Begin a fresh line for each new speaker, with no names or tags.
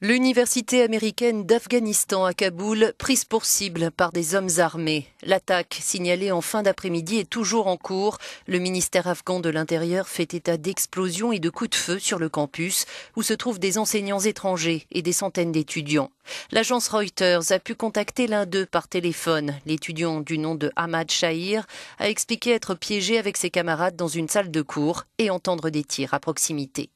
L'université américaine d'Afghanistan à Kaboul, prise pour cible par des hommes armés. L'attaque, signalée en fin d'après-midi, est toujours en cours. Le ministère afghan de l'Intérieur fait état d'explosions et de coups de feu sur le campus, où se trouvent des enseignants étrangers et des centaines d'étudiants. L'agence Reuters a pu contacter l'un d'eux par téléphone. L'étudiant du nom de Ahmad Shahir a expliqué être piégé avec ses camarades dans une salle de cours et entendre des tirs à proximité.